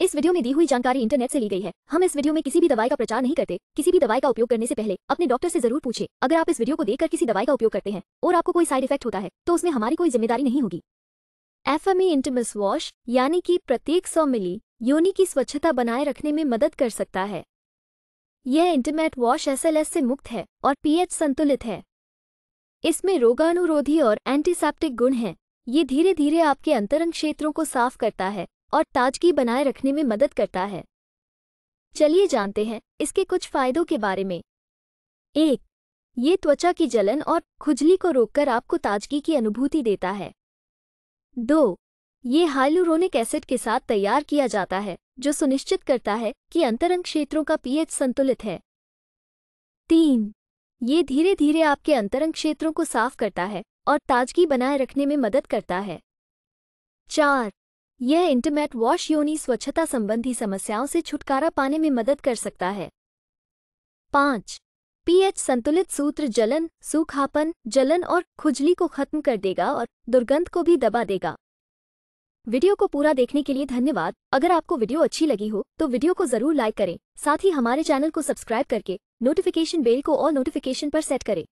इस वीडियो में दी हुई जानकारी इंटरनेट से ली गई है हम इस वीडियो में किसी भी दवाई का प्रचार नहीं करते किसी भी दवाई का उपयोग करने से पहले अपने डॉक्टर से जरूर पूछे अगर आप इस वीडियो को देखकर किसी दवाई का उपयोग करते हैं और आपको कोई साइड इफेक्ट होता है तो उसमें हमारी कोई जिम्मेदारी नहीं होगी एफएमई इंटमस वॉश यानी कि प्रत्येक सौ मिली योनि की स्वच्छता बनाए रखने में मदद कर सकता है यह इंटरमेट वॉश एसएलएस से मुक्त है और पीएच संतुलित है इसमें रोगानुरोधी और एंटीसेप्टिक गुण हैं ये धीरे धीरे आपके अंतरंग क्षेत्रों को साफ करता है और ताजगी बनाए रखने में मदद करता है चलिए जानते हैं इसके कुछ फायदों के बारे में एक ये त्वचा की जलन और खुजली को रोककर आपको ताजगी की अनुभूति देता है दो ये हाइलुरोनिक एसिड के साथ तैयार किया जाता है जो सुनिश्चित करता है कि अंतरंग क्षेत्रों का पीएच संतुलित है तीन ये धीरे धीरे आपके अंतरंग क्षेत्रों को साफ करता है और ताजगी बनाए रखने में मदद करता है चार यह इंटरमेट वॉश योनि स्वच्छता संबंधी समस्याओं से छुटकारा पाने में मदद कर सकता है पाँच पीएच संतुलित सूत्र जलन सूखापन जलन और खुजली को खत्म कर देगा और दुर्गंध को भी दबा देगा वीडियो को पूरा देखने के लिए धन्यवाद अगर आपको वीडियो अच्छी लगी हो तो वीडियो को जरूर लाइक करें साथ ही हमारे चैनल को सब्सक्राइब करके नोटिफिकेशन बेल को और नोटिफिकेशन पर सेट करें